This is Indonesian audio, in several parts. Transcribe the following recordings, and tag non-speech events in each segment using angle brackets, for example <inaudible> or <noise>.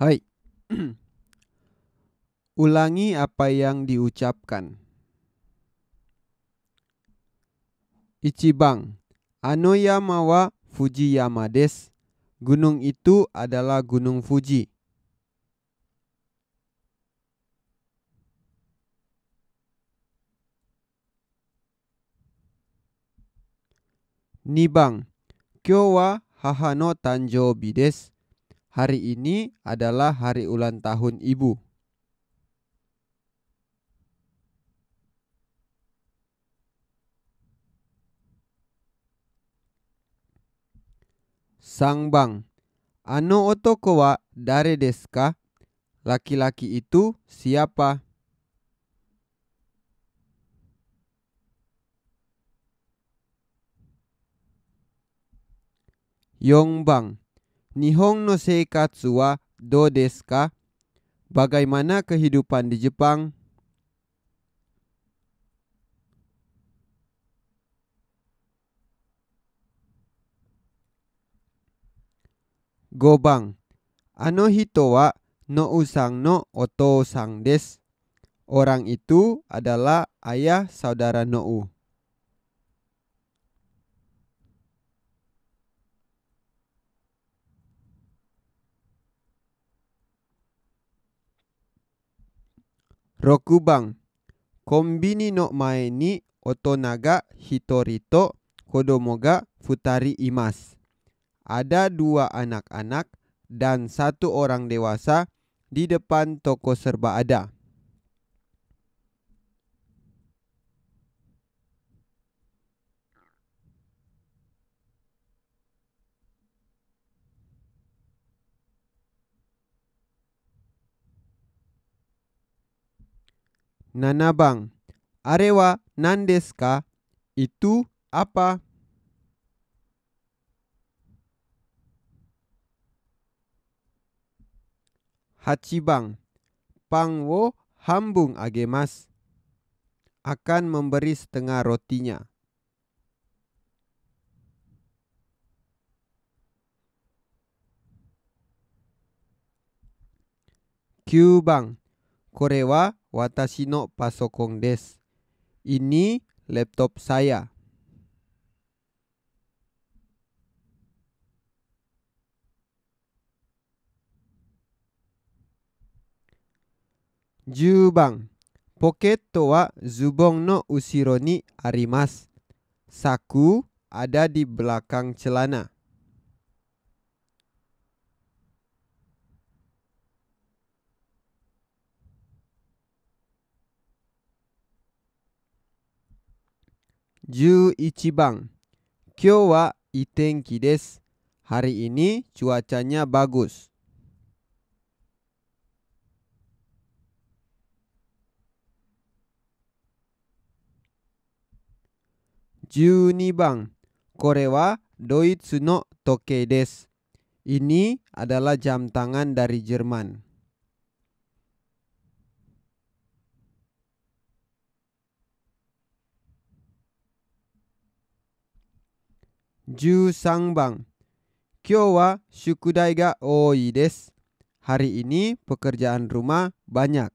Hai. <clears throat> Ulangi apa yang diucapkan. Ichibang, Anoyama wa Fujiyama des. Gunung itu adalah Gunung Fuji. Nibang, Kyo wa haha no tanjoubi desu hari ini adalah hari ulang tahun ibu. Sangbang. bang, ano otoko wa dare desu ka? Laki-laki itu siapa? Yongbang, Nihon no seikatsu wa do desu ka? Bagaimana kehidupan di Jepang? Gobang. Ano hito wa no usang no oto sang Orang itu adalah ayah saudara Noo. Rokubang kombini no mae ni to hitorito kodomoga futari imas. Ada dua anak-anak dan satu orang dewasa di depan toko serba ada. nanabang. Arewa nandeska Itu apa? Hachibang. Pang wo hambung agemas. Akan memberi setengah rotinya. Kyubang. Kore wa watashi no pasokon desu. Ini laptop saya. Juban. Poketto wa zubong no usiro ni arimas. Saku ada di belakang celana. 11 Kyo wa itenki desu. Hari ini cuacanya bagus. Juni bang, kore wa doitsu no toke desu. Ini adalah jam tangan dari Jerman. 13番。Kyo wa shukudai ga ooi Hari ini pekerjaan rumah banyak.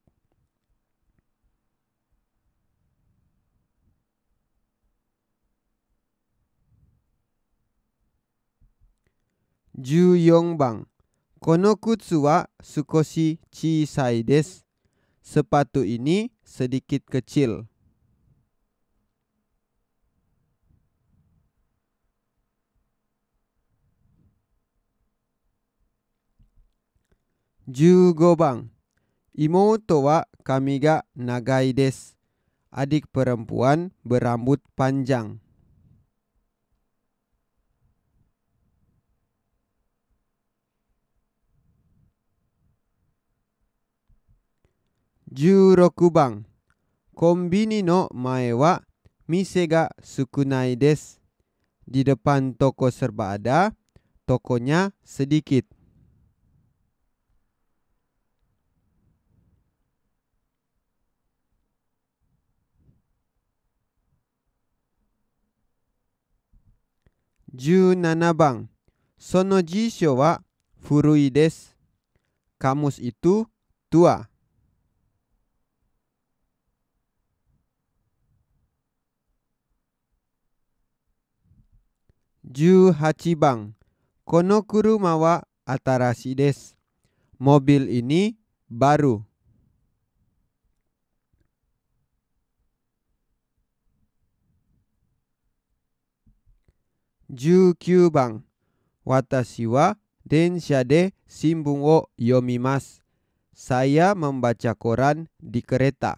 Juyong bang. Kono kutsu wa sukoshi chisai desu. Sepatu ini sedikit kecil. 15番妹は髪が長いです adik perempuan berambut panjang Jurokuban Kombini no mae wa mise ga sukunai des. Di depan toko serba ada, tokonya sedikit. 17 Kamus itu tua. Ju Hachibang. Kono kuruma wa atarashi desu. Mobil ini baru. 19番 Watashi wa densha de shimbun wo yomimasu. Saya membaca koran di kereta.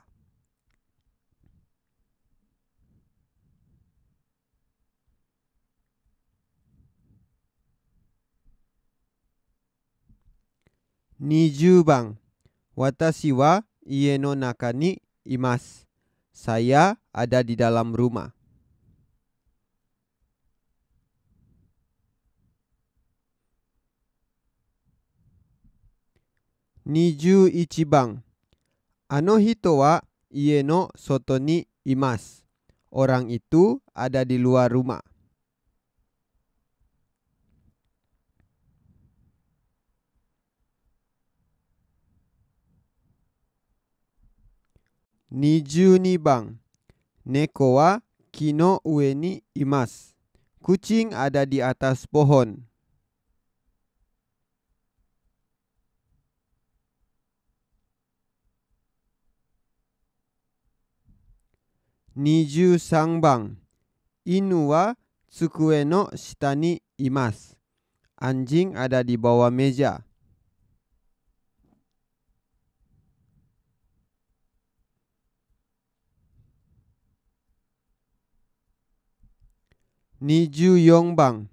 Niju bang. Watashi wa no naka ni imasu. Saya ada di dalam rumah. 21番あの人は家の外にいます。Orang itu ada di luar rumah. Niju bang. Neko wa kino ue ni imas. Kucing ada di atas pohon. 23番犬は机の下にいます。Anjing ada di bawah meja. Niju Yongbang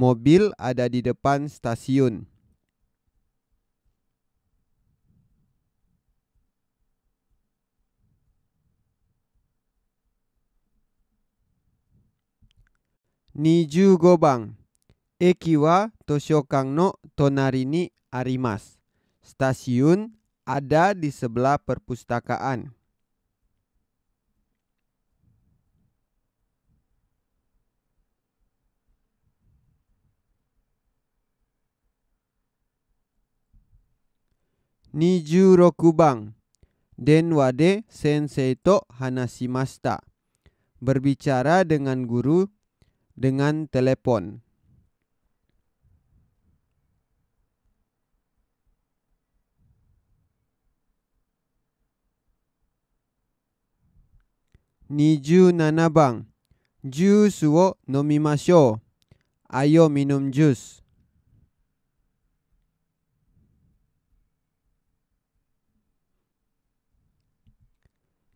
Mobil ada di depan stasiun. 25 Stasiun ada di sebelah perpustakaan. Niju Rokubang Den wade sensei to hanashimashita Berbicara dengan guru dengan telepon. Nijunana ban, jus wo n o m i m a s h o Ayo minum jus.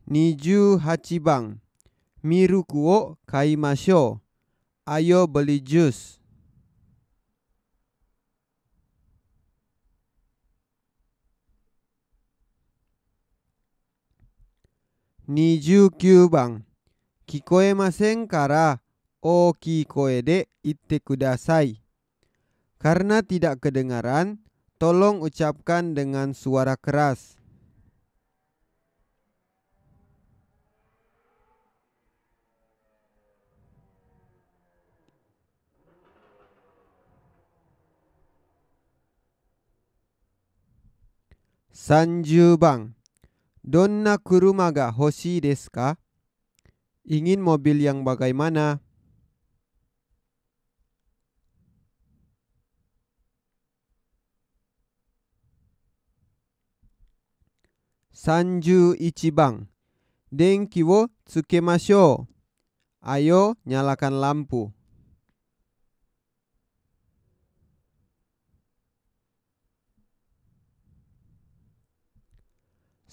28番ミルクを買いましょう。Ayo beli jus. Niju bang. Kikoe masen kara oki koe de itte kudasai. Karena tidak kedengaran, tolong ucapkan dengan suara keras. 30番どんな車が欲しいですか Ingin mobil yang bagaimana? Sanju Ichibang, Denki wo tsukemashou Ayo nyalakan lampu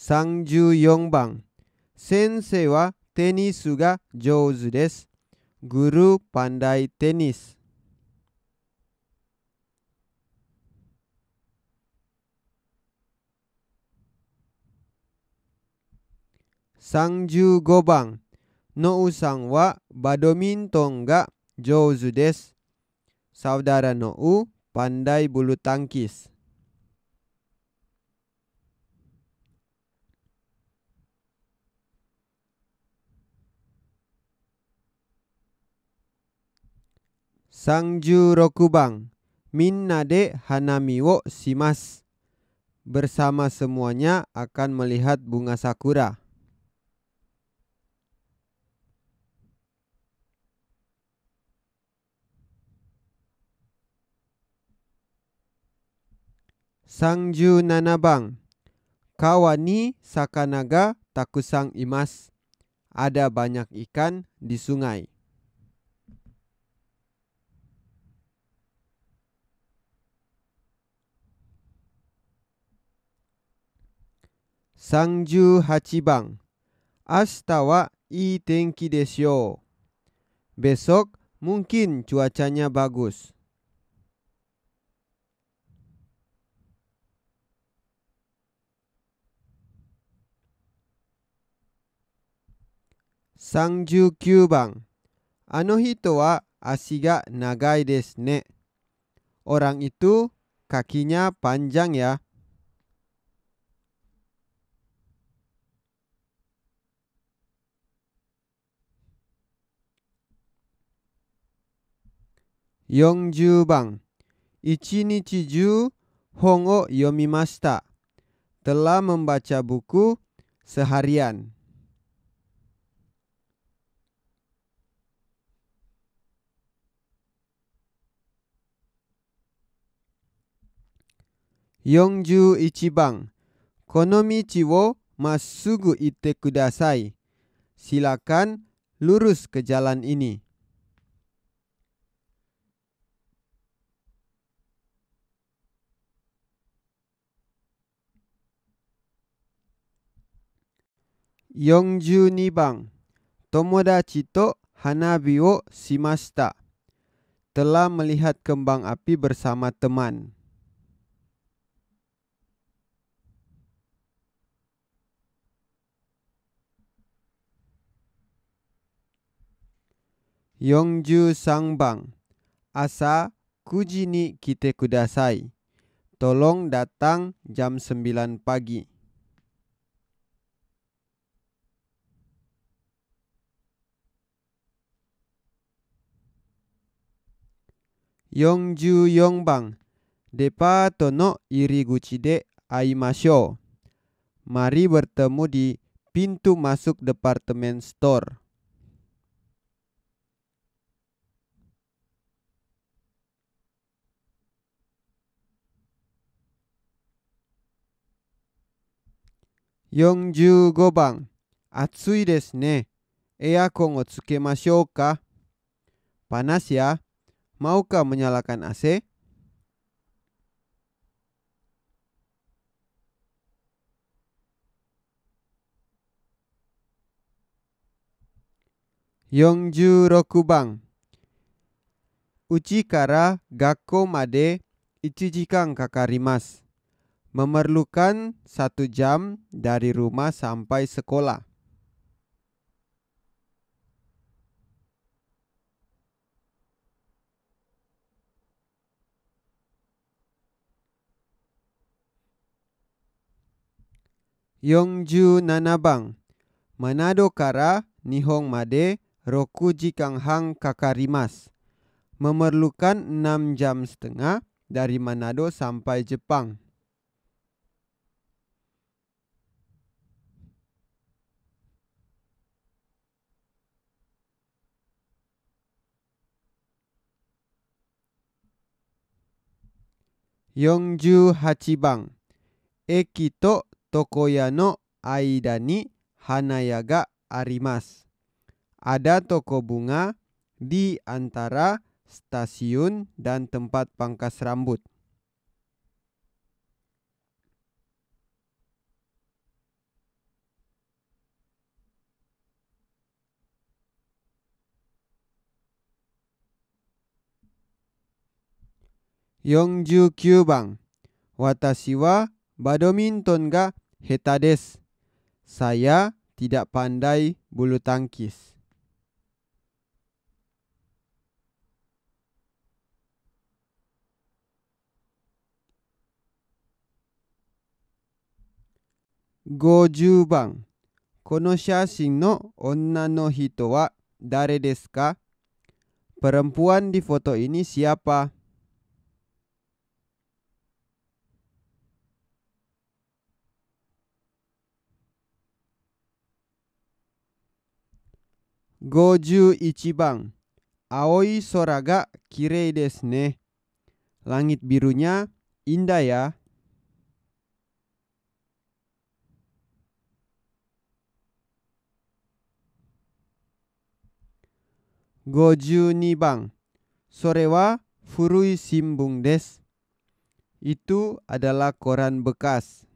34番先生はテニスが上手です。グルーパンダイテニス。35番ノウさんはバドミントンが上手です。サウダラノウ、パンダイブルタンキス。Sangju Rokubang Minna de Hanami wo Simas Bersama semuanya akan melihat bunga sakura Sangju Nanabang Kawani Sakanaga Takusang Imas Ada banyak ikan di sungai 38番明日はいい天気でしょう。Besok mungkin cuacanya bagus. Sangju Kyubang. Ano wa a hito 39番あの人は足が長いで ne. Orang itu kakinya panjang ya. 40番1日中本を読みました telah membaca buku seharian 41番この道をまっすぐ行ってください silakan lurus ke jalan ini 42 telah melihat kembang api bersama teman. Yongju Sangbang Asa kujini kita kudasai. Tolong datang jam 9 pagi. 44 Mari bertemu di pintu masuk departemen store.45 番暑いですね。エアコンをつけましょうか Panas ya. Maukah menyalakan AC? Yongju Rokubang Uchi kara gakko made ichijikan kakarimas Memerlukan satu jam dari rumah sampai sekolah Yongju Nanabang, Manado Kara, Nihong Made, Roku Jikanghang Kakarimas. Memerlukan 6 jam setengah dari Manado sampai Jepang. Yongju Hachibang. Eki Tok Aida ni arimas. Ada toko bunga di antara stasiun dan tempat pangkas rambut. Yongju Kyubang Watashi wa Badminton ga hetades. Saya tidak pandai bulu tangkis. tangkis.50 番この写真の女の人は誰ですか Perempuan di foto ini siapa? 51 langit birunya indah ya. Goju nibang. Sore wa furui simbung des. Itu adalah koran bekas.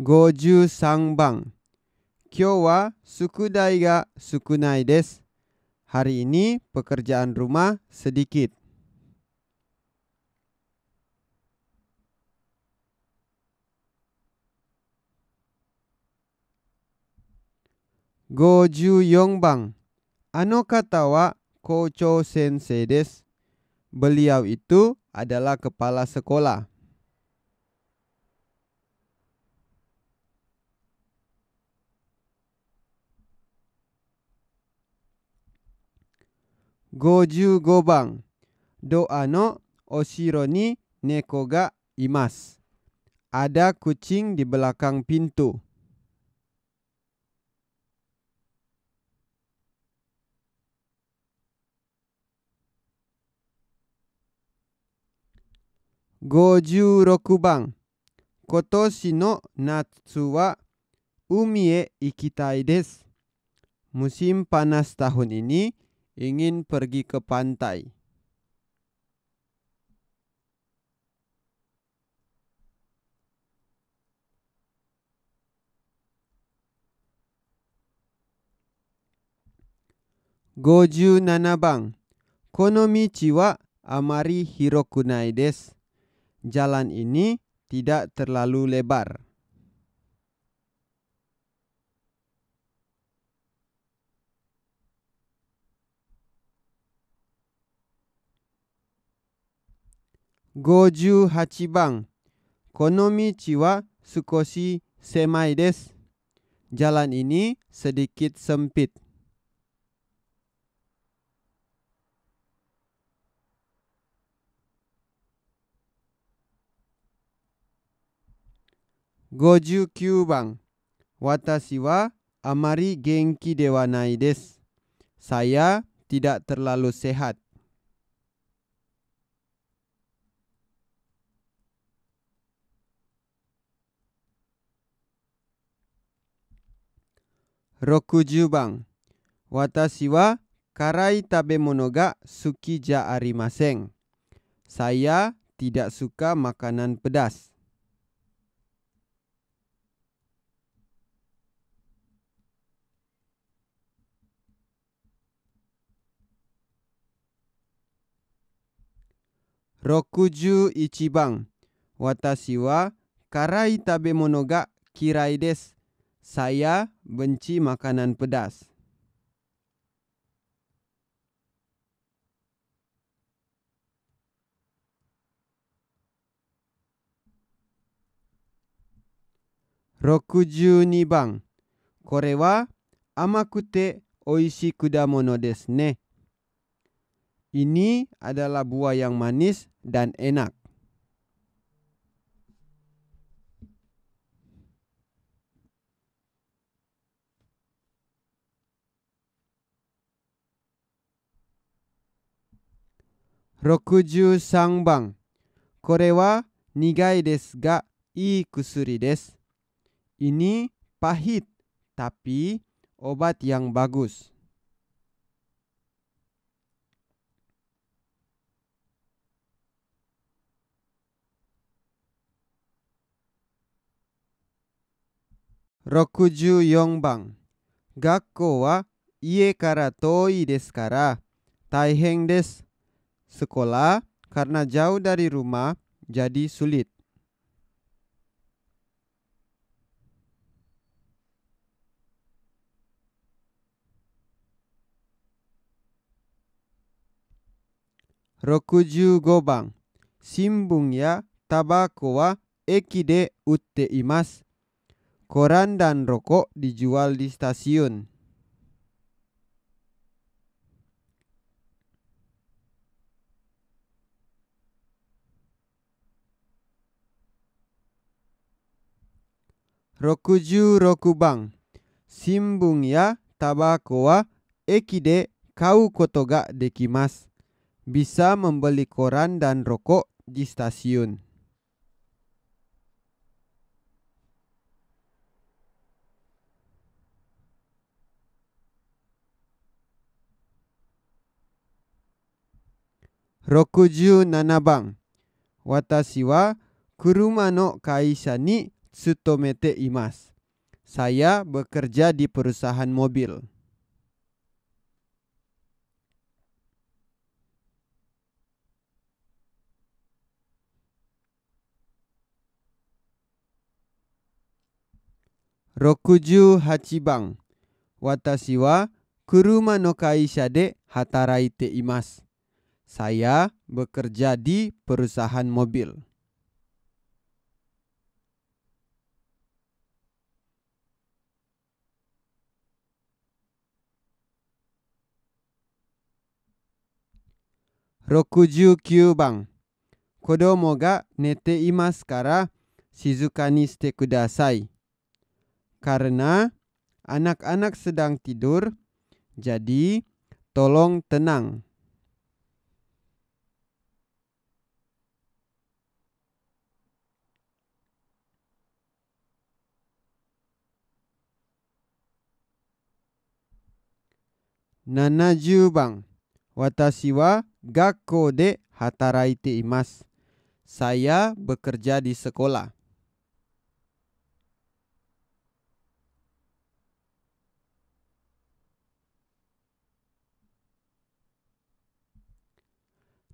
53 Hari ini pekerjaan rumah sedikit. Goju Yongbang Ano kata wa Kocho Sensei des. Beliau itu adalah kepala sekolah. 55番ドアの後ろに猫がいます。アダクチン、c i n g di b e l 56番今年の夏は海へ行きたいです。無心パナスタホニに ingin pergi ke pantai. nanabang, Konomi Amari Goju pantai57 Jalan ini tidak terlalu lebar. 58番この道は少し狭いです Jalan ini sedikit sempit. Goju Kyubang Watashi wa amari genki dewa nai desu. Saya tidak terlalu sehat. watashi wa karai suki ja arimasen. Saya tidak suka makanan pedas. Rokuju Ichibang. Watashi wa karai tabemono ga kirai desu. Saya benci makanan pedas. Rokuju ni bang. Kore wa amakute oishi kudamono desu ne. Ini adalah buah yang manis dan enak. 63番これは苦いですがいい薬です ini pahit tapi obat y n g bagus 64番学校は家から遠いですから大変です sekolah karena jauh dari rumah jadi sulit. Rokuju gobang, Simbung ya tabako wa eki de utte imas. Koran dan rokok dijual di stasiun. 60六番新聞やタバコは駅で買うことができます。Bisa ya membeli koran dan rokok di stasiun. Rokuju nanabang. Watashi wa kuruma no kaisha ni Sutomete imas. Saya bekerja di perusahaan mobil. Rokuju Hachibang Watashi wa kuruma no kaisha de hataraite imas. Saya bekerja di perusahaan mobil. 69番子供が寝ていますから静かにしてください。Karena anak-anak sedang tidur, jadi tolong tenang. Nana Jubang Watashi wa gakko de hataraite imasu. Saya bekerja di sekolah.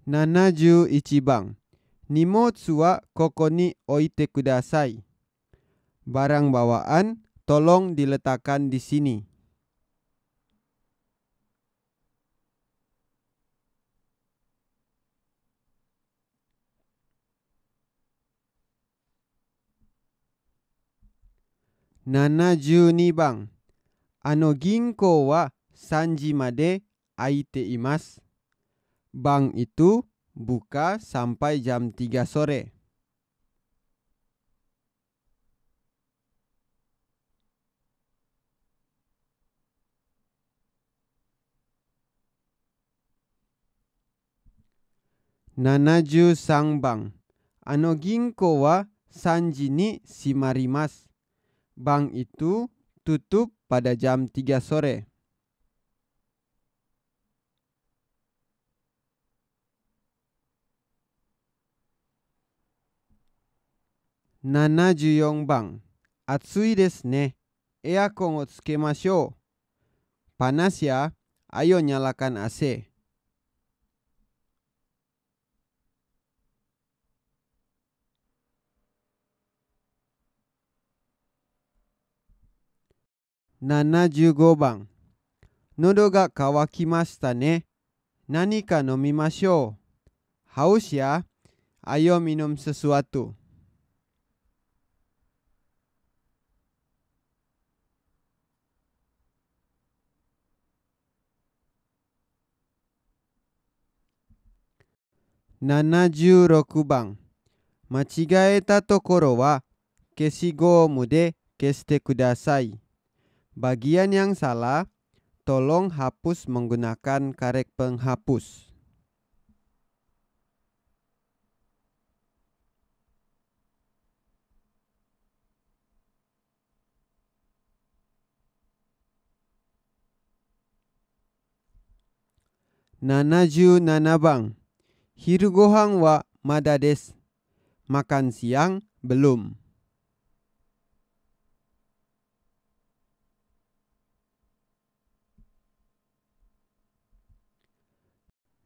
Nanaju ichiban. Nimotsu wa koko ni oite kudasai. Barang bawaan tolong diletakkan di sini. 72番あの銀行は3時まで開いています。Bank itu buka sampai jam 3 sore. Nanaju sangbang. Ano ginko wa sanji ni shimarimasu bank itu tutup pada jam 3 sore. Nana Juyong Bang Atsui tsukemashou. Panas ya, ayo nyalakan AC. 75番喉が渇きましたね。何か飲みましょう。ハウシア、アヨミノムススワト。76番間違えたところは消しゴムで消してください。Bagian yang salah, tolong hapus menggunakan karet penghapus. Nanaju nanabang. Hiru gohang wa madades, Makan siang belum.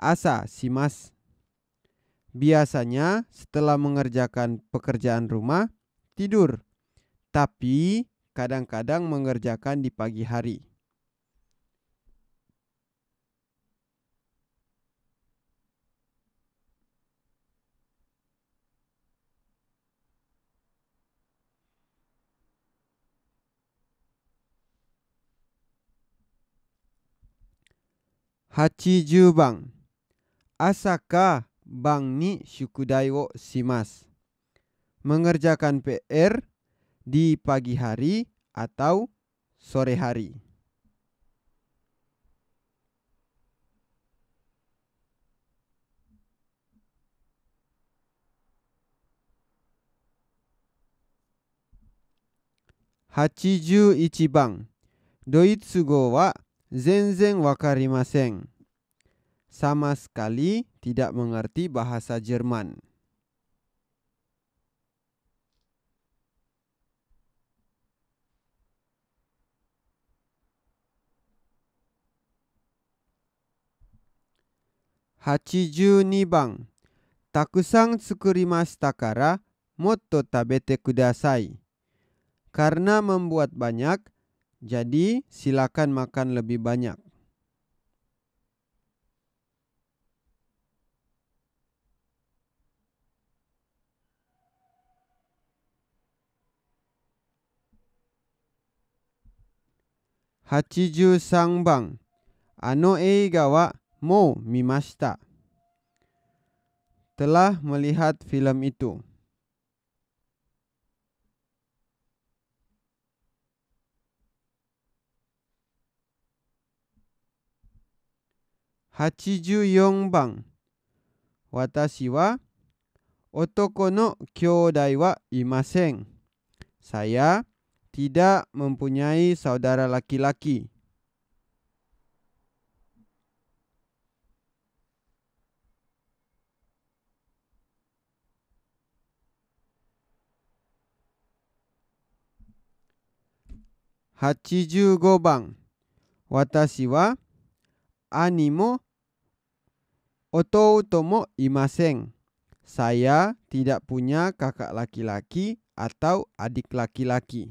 asa simas. Biasanya setelah mengerjakan pekerjaan rumah, tidur. Tapi kadang-kadang mengerjakan di pagi hari. Hachi Jubang Asaka bang ni syukudai wo simas. Mengerjakan PR di pagi hari atau sore hari. Hachiju ichibang. Doitsugo wa zenzen wakarimasen sama sekali tidak mengerti bahasa Jerman. Hachiju nibang. Takusang tsukurimashita kara motto tabete kudasai. Karena membuat banyak, jadi silakan makan lebih banyak. 83番あの映画はもう見ました。telah e melihat filem itu. Hachiju yong bang. Watashi wa otoko no kyoudai wa imasen. Saya tidak mempunyai saudara laki-laki. Hachiju bang. Watashi wa ani mo otouto mo imasen. Saya tidak punya kakak laki-laki atau adik laki-laki.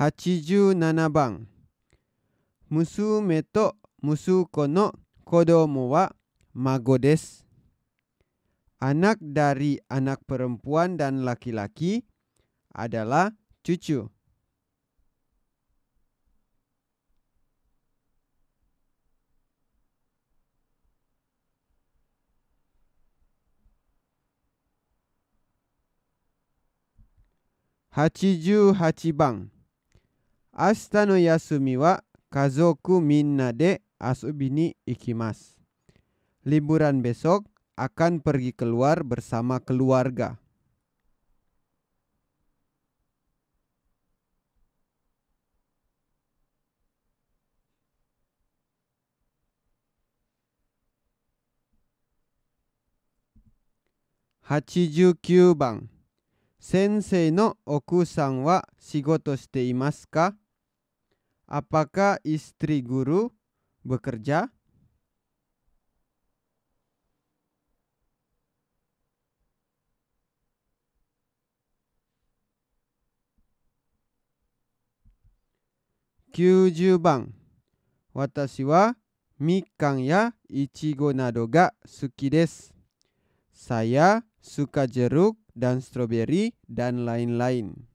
87番娘と息子の子供は孫です。Anak dari anak perempuan dan laki-laki adalah cucu. Hachiju Hachibang liburan besok akan pergi keluar bersama keluarga. Hachijukyuban. Sensei no oku-san wa shigoto shite imasu ka? Apakah istri guru bekerja? Kyuju bang. Watashi wa mikan ya ichigo nado ga suki desu. Saya suka jeruk dan stroberi dan lain-lain.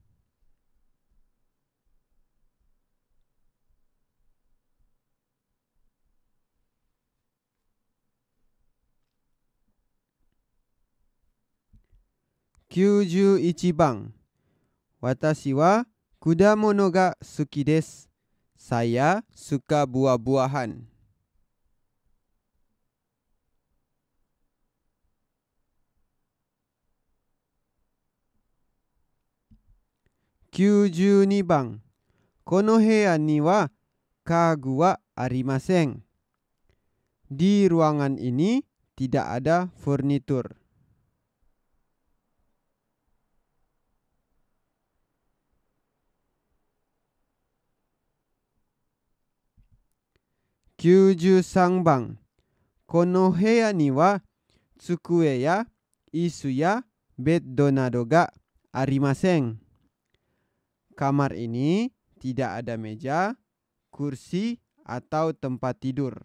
91番私は果物が好きです。Saya suka buah-buahan. Kyujuuni Kono hea ni wa kagu wa arimasen. Di ruangan ini tidak ada furnitur. 93番この部屋には机や椅子やベッドなどがありません。Kamar ya, ya, ini tidak ada meja, kursi, atau tempat tidur.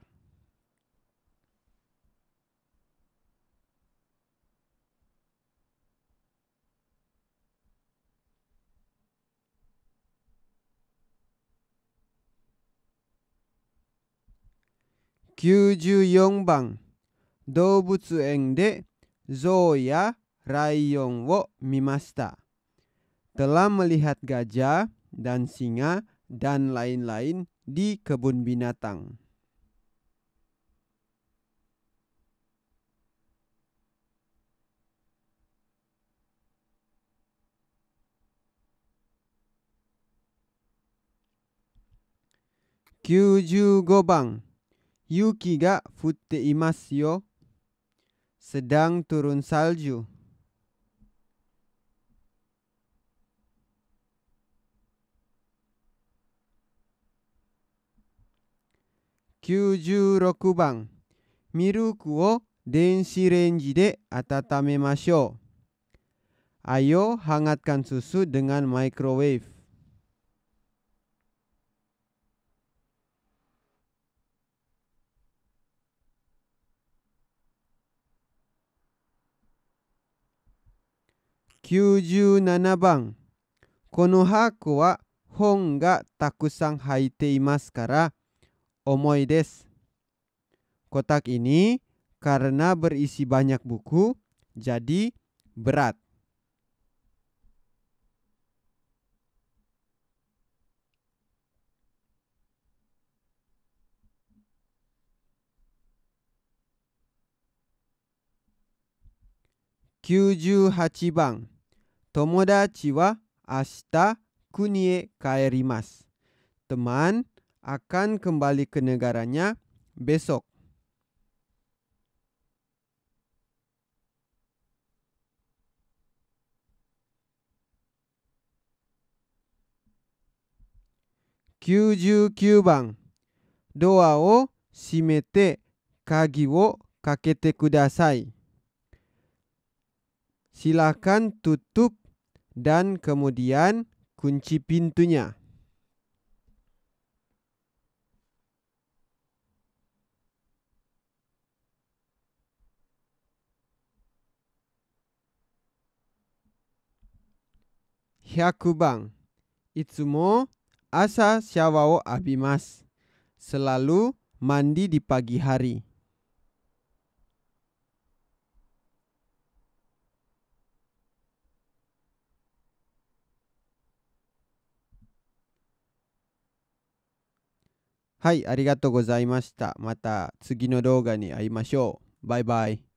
94番動物園でゾウやライオンを見ました。Telah melihat gajah dan singa dan lain-lain di kebun binatang. Kyuju Gobang Yuki ga futte imasu yo. Sedang turun salju. Kyujurokuban. Miruku wo denshi renji de atatamemashou. Ayo hangatkan susu dengan microwave. 97番この箱は本がたくさん入っていますから重いです kotak ini karena berisi banyak buku jadi berat Kyuju Hachiban ashita kuni e kaerimasu. Teman akan kembali ke negaranya besok. Kyujukyū ban. Doa o shimete kagi wo kakete kudasai. Silakan tutup dan kemudian kunci pintunya. Hyakubang. Itsumo asa shawa wo abimas. Selalu mandi di pagi hari. はい、ありがとうございました。また次の動画に会いましょう。バイバイ。